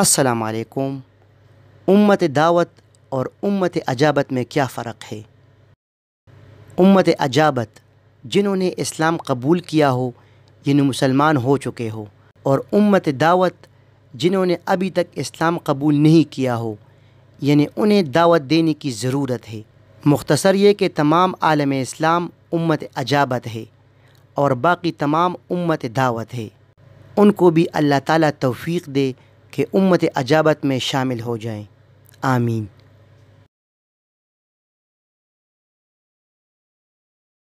السلام علیکم امت دعوت اور امت اجابت میں کیا فرق ہے امت اجابت جنہوں نے اسلام قبول کیا ہو یعنی مسلمان ہو چکے ہو اور امت دعوت جنہوں نے ابھی تک اسلام قبول نہیں کیا ہو یعنی انہیں دعوت دینے کی ضرورت ہے مختصر یہ کہ تمام عالم اسلام امت اجابت ہے اور باقی تمام امت دعوت ہے ان کو بھی اللہ تعالیٰ توفیق دے کہ امت عجابت میں شامل ہو جائیں آمین